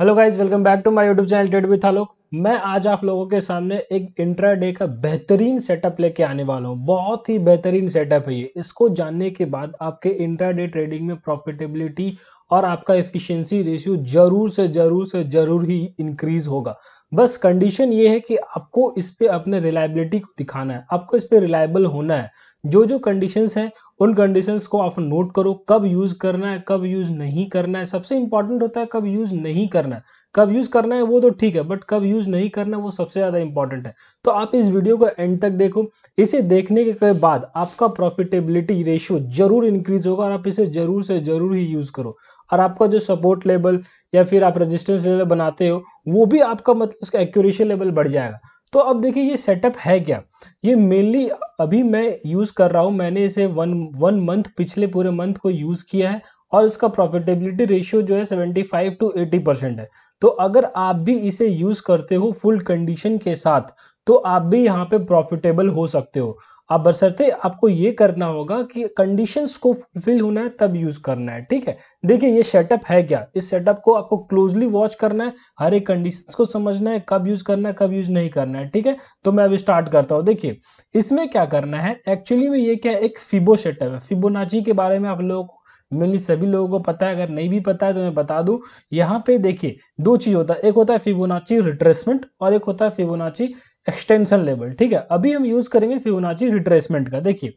hello guys welcome back to my YouTube channel trade with Alok मैं आज आप लोगों के सामने एक इंट्रा डे का बेहतरीन सेटअप लेके आने वाला हूँ बहुत ही बेहतरीन सेटअप है ये इसको जानने के बाद आपके इंट्रा डे ट्रेडिंग में प्रॉफिटेबिलिटी और आपका एफिशिएंसी रेशियो जरूर से जरूर से जरूर ही इंक्रीज होगा बस कंडीशन ये है कि आपको इस पर अपने रिलायबिलिटी को दिखाना है आपको इस पर रिलायबल होना है जो जो कंडीशंस हैं उन कंडीशंस को आप नोट करो कब यूज़ करना है कब यूज़ नहीं करना है सबसे इंपॉर्टेंट होता है कब यूज़ नहीं करना है कब यूज़ करना है वो तो ठीक है बट कब यूज़ नहीं करना वो सबसे ज़्यादा इंपॉर्टेंट है तो आप इस वीडियो को एंड तक देखो इसे देखने के बाद आपका प्रॉफिटेबिलिटी रेशियो जरूर इंक्रीज होगा और आप इसे ज़रूर से ज़रूर ही यूज़ करो और आपका जो सपोर्ट लेवल या फिर आप रजिस्टेंस लेवल बनाते हो वो भी आपका मतलब उसका एक्यूरेशन लेवल बढ़ जाएगा तो अब देखिए ये सेटअप है क्या ये मेनली अभी मैं यूज़ कर रहा हूँ मैंने इसे वन वन मंथ पिछले पूरे मंथ को यूज़ किया है और इसका प्रॉफिटेबिलिटी रेशियो जो है 75 टू 80 परसेंट है तो अगर आप भी इसे यूज़ करते हो फुल कंडीशन के साथ तो आप भी यहाँ पे प्रॉफिटेबल हो सकते हो आप बसरते आपको ये करना होगा कि कंडीशंस को फुलफिल होना है तब यूज़ करना है ठीक है देखिए ये सेटअप है क्या इस सेटअप को आपको क्लोजली वॉच करना है हर एक कंडीशंस को समझना है कब यूज़ करना है कब यूज़ नहीं करना है ठीक है तो मैं अब स्टार्ट करता हूँ देखिए इसमें क्या करना है एक्चुअली में ये क्या एक फिबो सेटअप है फिबोनाची के बारे में आप लोगों को मेनली सभी लोगों को पता है अगर नहीं भी पता है तो मैं बता दूं यहाँ पे देखिए दो चीज़ होता है एक होता है फिबोनाची रिट्रेसमेंट और एक होता है फिबोनाची एक्सटेंशन लेवल ठीक है अभी हम यूज करेंगे फिबोनाची रिट्रेसमेंट का देखिए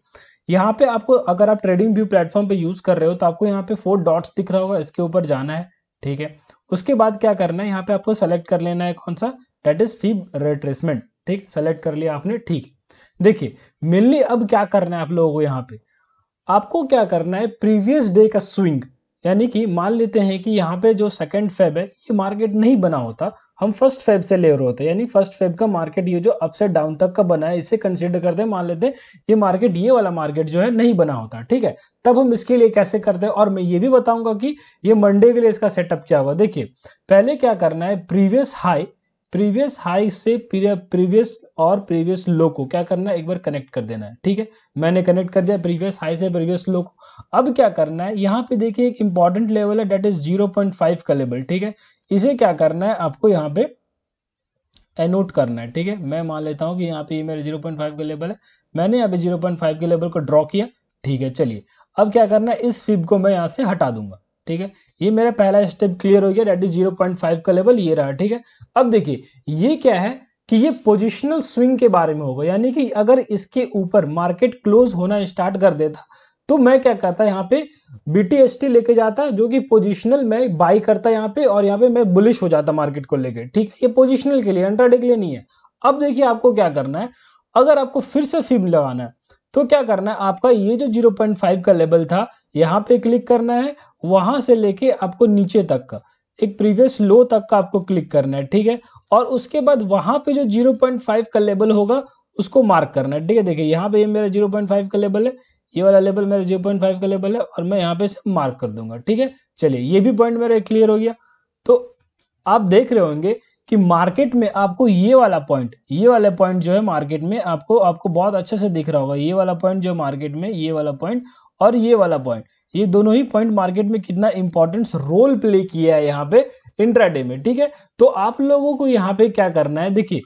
यहाँ पे आपको अगर आप ट्रेडिंग व्यू प्लेटफॉर्म पे यूज कर रहे हो तो आपको यहाँ पे फोर डॉट्स दिख रहा होगा इसके ऊपर जाना है ठीक है उसके बाद क्या करना है यहाँ पे आपको सेलेक्ट कर लेना है कौन सा डेट इज फीब रिट्रेसमेंट ठीक सेलेक्ट कर लिया आपने ठीक देखिए मेनली अब क्या करना है आप लोगों को यहाँ पे आपको क्या करना है प्रीवियस डे का स्विंग यानी कि मान लेते हैं कि यहाँ पे जो सेकंड फेब है ये मार्केट नहीं बना होता हम फर्स्ट फेब से ले रहे होते यानी फर्स्ट फेब का मार्केट ये जो अप से डाउन तक का बना है इसे कंसिडर करते हैं मान लेते हैं ये मार्केट ये वाला मार्केट जो है नहीं बना होता ठीक है तब हम इसके लिए कैसे करते हैं और मैं ये भी बताऊंगा कि ये मंडे के लिए इसका सेटअप क्या हुआ देखिए पहले क्या करना है प्रीवियस हाई प्रीवियस हाई से प्रीवियस और प्रीवियस लो को क्या करना है एक बार कनेक्ट कर देना है ठीक है मैंने कनेक्ट कर दिया प्रीवियस हाई से प्रीवियस लो को अब क्या करना है यहाँ पे देखिए एक इंपॉर्टेंट लेवल है that is zero point five का लेवल ठीक है इसे क्या करना है आपको यहाँ पे एनोट करना है ठीक है मैं मान लेता हूँ कि यहाँ पे मेरे जीरो पॉइंट फाइव का लेवल है मैंने यहाँ पे जीरो पॉइंट फाइव के लेवल को ड्रॉ किया ठीक है चलिए अब क्या करना है इस फिब को मैं यहाँ से हटा दूंगा ठीक है ये मेरा पहला स्टेप क्लियर हो गया that is zero point five का लेवल ये रहा ठीक है अब देखिए ये क्या है कि ये पोजिशनल स्विंग के बारे में होगा यानी कि अगर इसके ऊपर मार्केट क्लोज होना स्टार्ट कर देता तो मैं क्या करता यहाँ पे बी लेके जाता जो कि पोजिशनल मैं बाई करता यहाँ पे और यहाँ पे मैं बुलिश हो जाता मार्केट को लेके ठीक है ये पोजिशनल के लिए इंट्राडे के लिए नहीं है अब देखिए आपको क्या करना है अगर आपको फिर से फिब लगाना है तो क्या करना है आपका ये जो 0.5 का लेवल था यहाँ पे क्लिक करना है वहां से लेके आपको नीचे तक का एक प्रीवियस लो तक का आपको क्लिक करना है ठीक है और उसके बाद वहां पे जो 0.5 का लेवल होगा उसको मार्क करना है ठीक है देखिए यहाँ पे ये मेरा 0.5 का लेवल है ये वाला लेवल मेरा फाइव का लेवल है और मैं यहाँ पे इसे मार्क कर दूंगा ठीक है चलिए ये भी पॉइंट मेरा क्लियर हो गया तो आप देख रहे होंगे कि मार्केट में आपको ये वाला पॉइंट ये वाला पॉइंट जो है मार्केट में आपको आपको बहुत अच्छे से दिख रहा होगा ये वाला पॉइंट जो मार्केट में ये वाला पॉइंट और ये वाला पॉइंट ये दोनों ही पॉइंट मार्केट में कितना इंपॉर्टेंस रोल प्ले किया है यहाँ पे इंट्राडे में ठीक है तो आप लोगों को यहाँ पे क्या करना है देखिए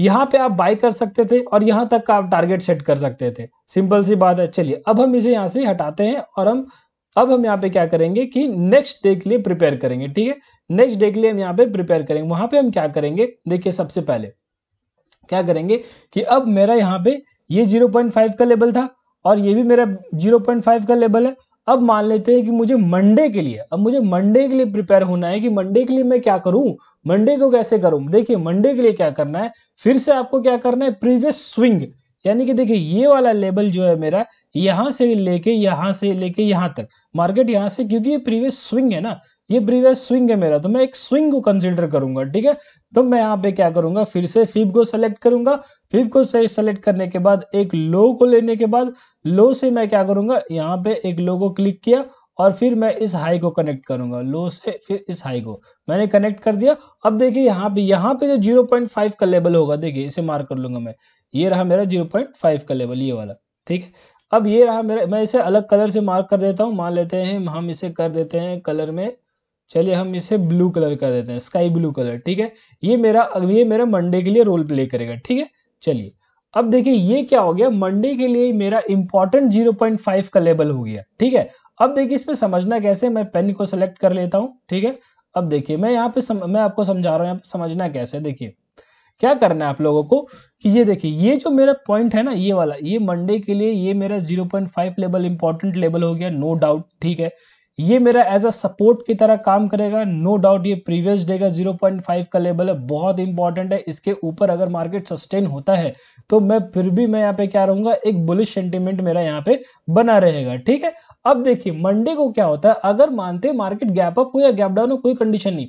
यहाँ पे आप बाय कर सकते थे और यहाँ तक का आप टारगेट सेट कर सकते थे सिंपल सी बात है चलिए अब हम इसे यहाँ से हटाते हैं और हम अब हम यहाँ पे क्या करेंगे कि नेक्स्ट डे के लिए प्रिपेयर करेंगे ठीक है नेक्स्ट डे के लिए हम यहाँ पे प्रिपेयर करेंगे वहां पे हम क्या करेंगे देखिए सबसे पहले क्या करेंगे कि अब मेरा यहाँ पे ये 0.5 का लेवल था और ये भी मेरा 0.5 का लेवल है अब मान लेते हैं कि मुझे मंडे के लिए अब मुझे मंडे के लिए प्रिपेयर होना है कि मंडे के लिए मैं क्या करूं मंडे को कैसे करूं देखिए मंडे के लिए क्या करना है फिर से आपको क्या करना है प्रीवियस स्विंग यानी कि देखिए ये वाला लेवल जो है मेरा यहाँ से लेके यहाँ से लेके यहाँ तक मार्केट यहाँ से क्योंकि ये प्रीवियस स्विंग है ना ये प्रीवियस स्विंग है मेरा तो मैं एक स्विंग को कंसिडर करूंगा ठीक है तो मैं यहाँ पे क्या करूंगा फिर से फिप को सेलेक्ट करूंगा फिप को सेलेक्ट करने के बाद एक लो को लेने के बाद लो से मैं क्या करूंगा यहाँ पे एक लो को क्लिक किया और फिर मैं इस हाई को कनेक्ट करूंगा लो से फिर इस हाई को मैंने कनेक्ट कर दिया अब देखिए यहाँ पे यहाँ पे जो जीरो पॉइंट फाइव का लेवल होगा देखिए इसे मार्क कर लूंगा मैं ये रहा मेरा जीरो पॉइंट फाइव का लेवल ये वाला ठीक है अब ये रहा मेरा मैं इसे अलग कलर से मार्क कर देता हूँ मान लेते हैं हम इसे कर देते हैं कलर में चलिए हम इसे ब्लू कलर कर देते हैं स्काई ब्लू कलर ठीक है ये मेरा अब ये मेरा मंडे के लिए रोल प्ले करेगा ठीक है चलिए अब देखिए ये क्या हो गया मंडे के लिए मेरा इंपॉर्टेंट 0.5 का लेवल हो गया ठीक है अब देखिए इसमें समझना कैसे मैं पेन को सेलेक्ट कर लेता हूँ ठीक है अब देखिए मैं यहाँ पे सम, मैं आपको समझा रहा हूँ यहाँ पे समझना कैसे देखिए क्या करना है आप लोगों को कि ये देखिए ये जो मेरा पॉइंट है ना ये वाला ये मंडे के लिए ये मेरा 0.5 लेवल इंपॉर्टेंट लेवल हो गया नो डाउट ठीक है ये मेरा एज अ सपोर्ट की तरह काम करेगा नो डाउट ये प्रीवियस डे का 0.5 का लेवल है बहुत इंपॉर्टेंट है इसके ऊपर अगर मार्केट सस्टेन होता है तो मैं फिर भी मैं यहाँ पे क्या रहूंगा एक बुलिश सेंटिमेंट मेरा यहाँ पे बना रहेगा ठीक है अब देखिए मंडे को क्या होता है अगर मानते मार्केट गैप अप हो या गैप डाउन हो कोई कंडीशन नहीं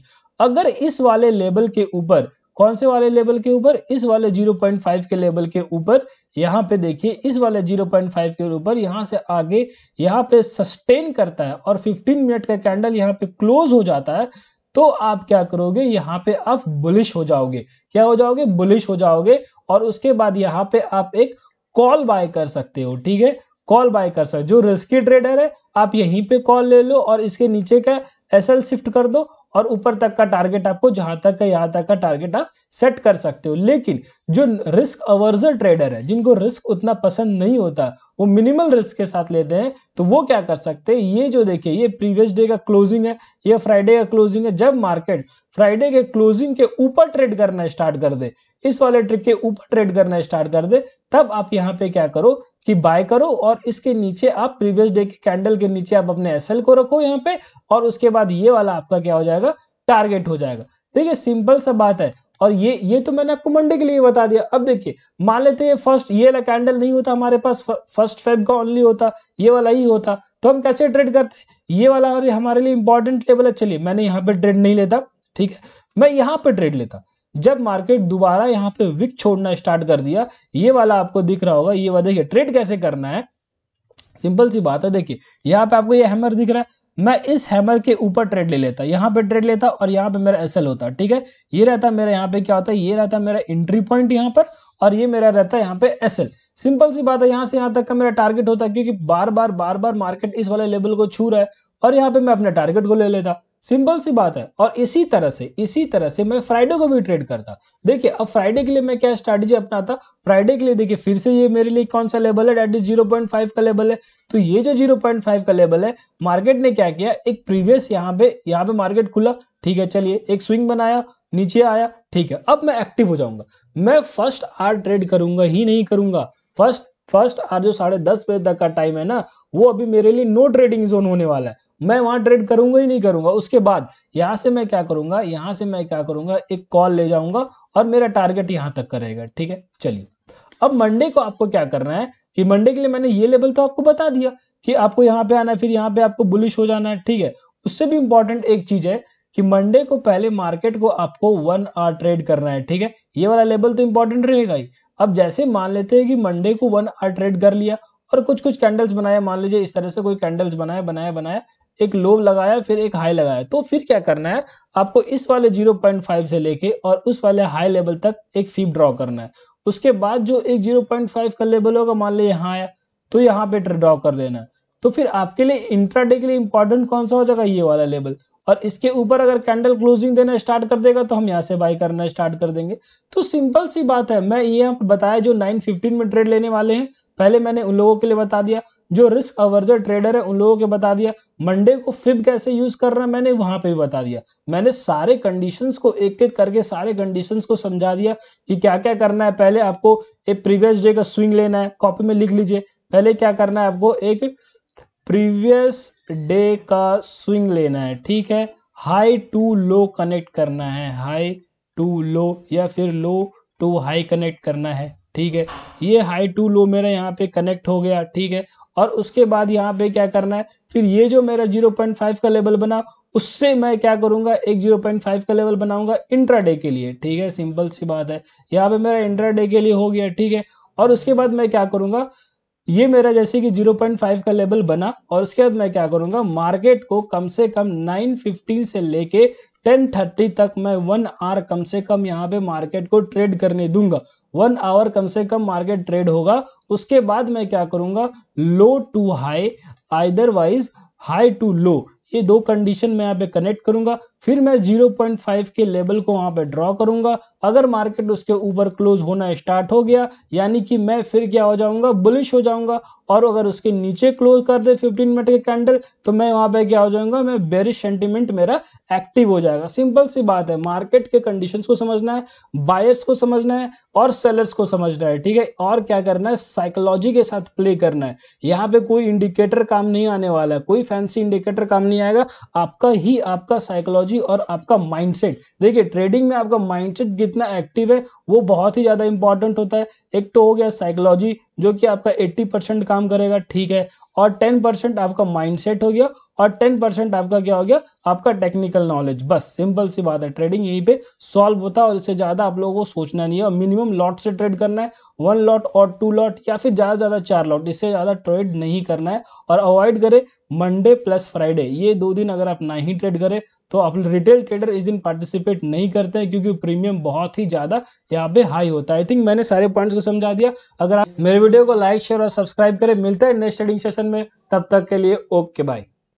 अगर इस वाले लेवल के ऊपर कौन से वाले लेवल के ऊपर इस वाले 0.5 के लेवल के ऊपर यहाँ पे देखिए इस वाले 0.5 के ऊपर यहाँ से आगे यहाँ पे सस्टेन करता है और 15 मिनट का कैंडल यहाँ पे क्लोज हो जाता है तो आप क्या करोगे यहाँ पे आप बुलिश हो जाओगे क्या हो जाओगे बुलिश हो जाओगे और उसके बाद यहाँ पे आप एक कॉल बाय कर सकते हो ठीक है कॉल बाय कर सकते जो रिस्की ट्रेडर है आप यहीं पे कॉल ले लो और इसके नीचे का एसएल शिफ्ट कर दो और ऊपर तक का टारगेट आपको जहां तक है यहां तक का टारगेट आप सेट कर सकते हो लेकिन जो रिस्क अवर्जर ट्रेडर है जिनको रिस्क उतना पसंद नहीं होता वो मिनिमल रिस्क के साथ लेते हैं तो वो क्या कर सकते हैं ये जो देखिए ये प्रीवियस डे का क्लोजिंग है ये फ्राइडे का क्लोजिंग है जब मार्केट फ्राइडे के क्लोजिंग के ऊपर ट्रेड करना स्टार्ट कर दे इस वाले ट्रिक के ऊपर ट्रेड करना स्टार्ट कर दे तब आप यहाँ पे क्या करो कि बाय करो और इसके नीचे आप प्रीवियस डे के कैंडल के नीचे आप अपने एस को रखो यहाँ पे और उसके बाद ये वाला आपका क्या हो जाएगा टारगेट हो जाएगा ठीक है सिंपल सा बात है और ये ये तो मैंने आपको मंडे के लिए बता दिया अब देखिए मान लेते हैं फर्स्ट ये वाला कैंडल नहीं होता हमारे पास फर्स्ट फेब का ओनली होता ये वाला ही होता तो हम कैसे ट्रेड करते हैं ये वाला और हमारे लिए इंपॉर्टेंट लेवल है चलिए मैंने यहाँ पे ट्रेड नहीं लेता ठीक है मैं यहाँ पे ट्रेड लेता जब मार्केट दोबारा यहाँ पे विक छोड़ना स्टार्ट कर दिया ये वाला आपको दिख रहा होगा ये वाला देखिए ट्रेड कैसे करना है सिंपल सी बात है देखिए यहाँ पे आपको ये हैमर दिख रहा है मैं इस हैमर के ऊपर ट्रेड ले लेता यहाँ पे ट्रेड लेता और यहाँ पे मेरा एसएल होता ठीक है ये रहता मेरा यहाँ पे क्या होता है ये रहता मेरा एंट्री पॉइंट यहाँ पर और ये मेरा रहता है यहाँ पे एसएल सिंपल सी बात है यहाँ से यहाँ तक का मेरा टारगेट होता है क्योंकि बार बार बार बार मार्केट इस वाले लेवल को छू रहा है और यहाँ पे मैं अपने टारगेट को ले लेता सिंपल सी बात है और इसी तरह से इसी तरह से मैं फ्राइडे को भी ट्रेड करता देखिए अब फ्राइडे के लिए मैं क्या स्ट्रेटजी अपनाता फ्राइडे के लिए देखिए फिर से ये मेरे लिए कौन सा लेवल है that is zero point five का लेवल है तो ये जो जीरो पॉइंट फाइव का लेवल है मार्केट ने क्या किया एक प्रीवियस यहाँ पे यहाँ पे मार्केट खुला ठीक है चलिए एक स्विंग बनाया नीचे आया ठीक है अब मैं एक्टिव हो जाऊंगा मैं फर्स्ट आर ट्रेड करूंगा ही नहीं करूंगा फर्स्ट फर्स्ट आर जो साढ़े दस बजे तक का टाइम है ना वो अभी मेरे लिए नो ट्रेडिंग जोन होने वाला है मैं वहां ट्रेड करूंगा ही नहीं करूंगा उसके बाद यहां से मैं क्या करूंगा यहां से मैं क्या करूंगा एक कॉल ले जाऊंगा और मेरा टारगेट यहां तक का रहेगा ठीक है चलिए अब मंडे को आपको क्या करना है कि मंडे के लिए मैंने ये लेवल तो आपको बता दिया कि आपको यहाँ पे आना है फिर यहाँ पे आपको बुलिश हो जाना है ठीक है उससे भी इंपॉर्टेंट एक चीज है कि मंडे को पहले मार्केट को आपको वन आर ट्रेड करना है ठीक है ये वाला लेवल तो इंपॉर्टेंट रहेगा ही अब जैसे मान लेते हैं कि मंडे को वन आर ट्रेड कर लिया और कुछ कुछ कैंडल्स बनाया मान लीजिए इस तरह से कोई कैंडल्स बनाया बनाया बनाया एक लो लगाया फिर एक हाई लगाया तो फिर क्या करना है आपको इस वाले 0.5 से लेके और उस वाले हाई लेवल तक एक फीप ड्रॉ करना है उसके बाद जो एक 0.5 का लेवल होगा मान लीजिए यहाँ आया तो यहाँ पे ड्रॉ कर देना है तो फिर आपके लिए इंट्राडे के लिए इंपॉर्टेंट कौन सा हो जाएगा ये वाला लेवल और इसके ऊपर अगर कैंडल क्लोजिंग देना स्टार्ट कर देगा तो हम यहाँ से बाई करना स्टार्ट कर देंगे तो सिंपल सी बात है मैं ये आप बताया जो नाइन फिफ्टीन में ट्रेड लेने वाले हैं पहले मैंने उन लोगों के लिए बता दिया जो रिस्क अवर्जर ट्रेडर है उन लोगों के बता दिया मंडे को फिब कैसे यूज करना है मैंने वहां पे भी बता दिया मैंने सारे कंडीशंस को एक एक करके सारे कंडीशंस को समझा दिया कि क्या क्या करना है पहले आपको एक प्रीवियस डे का स्विंग लेना है कॉपी में लिख लीजिए पहले क्या करना है आपको एक प्रीवियस डे का स्विंग लेना है ठीक है हाई टू लो कनेक्ट करना है हाई टू लो या फिर लो टू हाई कनेक्ट करना है ठीक है ये हाई टू लो मेरा यहाँ पे कनेक्ट हो गया ठीक है और उसके बाद यहाँ पे क्या करना है फिर ये जो मेरा 0.5 का लेवल बना उससे मैं क्या करूँगा एक 0.5 का लेवल बनाऊंगा इंट्राडे के लिए ठीक है सिंपल सी बात है यहाँ पे मेरा इंट्राडे के लिए हो गया ठीक है और उसके बाद मैं क्या करूँगा ये मेरा जैसे कि 0.5 का लेवल बना और उसके बाद मैं क्या करूंगा मार्केट को कम से कम 9.15 से लेके 10.30 तक मैं वन आवर कम से कम यहाँ पे मार्केट को ट्रेड करने दूंगा वन आवर कम से कम मार्केट ट्रेड होगा उसके बाद मैं क्या करूँगा low to high otherwise high to low ये दो कंडीशन मैं यहाँ पे कनेक्ट करूंगा फिर मैं 0.5 के लेवल को वहां पे ड्रॉ करूंगा अगर मार्केट उसके ऊपर क्लोज होना स्टार्ट हो गया यानी कि मैं फिर क्या हो जाऊंगा बुलिश हो जाऊंगा और अगर उसके नीचे क्लोज कर दे 15 मिनट के कैंडल तो मैं वहां पे क्या हो जाऊंगा मैं बेरिश सेंटिमेंट मेरा एक्टिव हो जाएगा सिंपल सी बात है मार्केट के कंडीशन को समझना है बायर्स को समझना है और सेलर्स को समझना है ठीक है और क्या करना है साइकोलॉजी के साथ प्ले करना है यहाँ पे कोई इंडिकेटर काम नहीं आने वाला है कोई फैंसी इंडिकेटर काम नहीं आएगा आपका ही आपका साइकोलॉजी और आपका माइंडसेट देखिए ट्रेडिंग में आपका माइंडसेट कितना एक्टिव है वो बहुत ही ज़्यादा इंपॉर्टेंट होता है एक तो हो गया साइकोलॉजी जो कि आपका 80 परसेंट काम करेगा ठीक है और 10 परसेंट आपका माइंडसेट हो गया और 10 परसेंट आपका क्या हो गया आपका टेक्निकल नॉलेज बस सिंपल सी बात है ट्रेडिंग यहीं पे सॉल्व होता है और इससे ज़्यादा आप लोगों को सोचना नहीं है और मिनिमम लॉट से ट्रेड करना है वन लॉट और टू लॉट या फिर ज़्यादा ज़्यादा चार लॉट इससे ज़्यादा ट्रेड नहीं करना है और अवॉइड करें मंडे प्लस फ्राइडे ये दो दिन अगर आप ना ही ट्रेड करें तो आप रिटेल ट्रेडर इस दिन पार्टिसिपेट नहीं करते हैं क्योंकि प्रीमियम बहुत ही ज़्यादा यहाँ पे हाई होता है आई थिंक मैंने सारे पॉइंट्स को समझा दिया अगर आप मेरे वीडियो को लाइक शेयर और सब्सक्राइब करें मिलता है नेक्स्ट ट्रेडिंग सेशन में तब तक के लिए ओके बाय